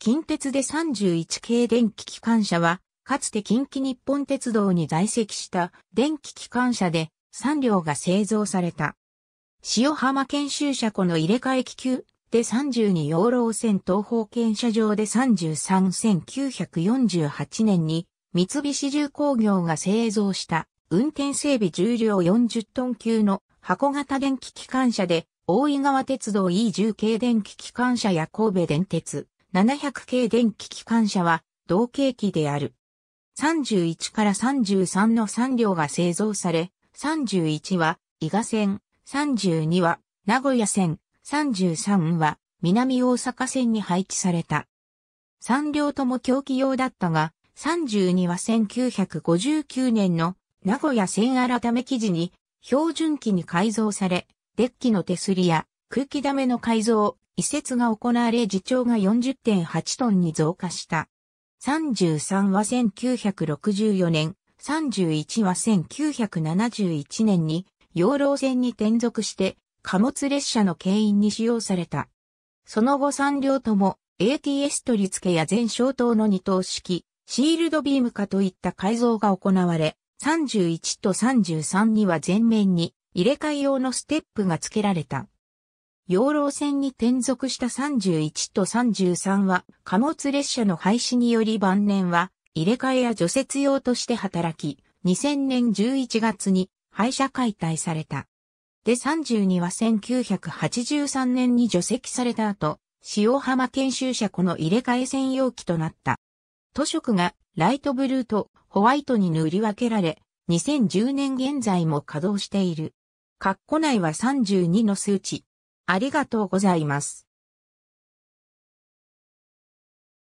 近鉄で31系電気機関車は、かつて近畿日本鉄道に在籍した電気機関車で3両が製造された。塩浜研修車庫の入れ替え気球で32養老線東方検車場で33948年に三菱重工業が製造した運転整備重量40トン級の箱型電気機関車で大井川鉄道 E10 系電気機関車や神戸電鉄700系電気機関車は同系機である。31から33の3両が製造され、31は伊賀線、32は名古屋線、33は南大阪線に配置された。3両とも競技用だったが、32は1959年の名古屋線改め記事に標準機に改造され、デッキの手すりや空気溜めの改造、移設が行われ自長が40.8トンに増加した。33は1964年、31は1971年に、養老線に転属して、貨物列車の牽引に使用された。その後3両とも ATS 取り付けや全消灯の2等式、シールドビーム化といった改造が行われ、31と33には前面に入れ替え用のステップが付けられた。養老線に転属した31と33は貨物列車の廃止により晩年は入れ替えや除雪用として働き、2000年11月に廃車解体された。で32は1983年に除籍された後、塩浜研修車庫の入れ替え専用機となった。図色がライトブルーとホワイトに塗り分けられ、2010年現在も稼働している。括弧内は32の数値、ありがとうございます。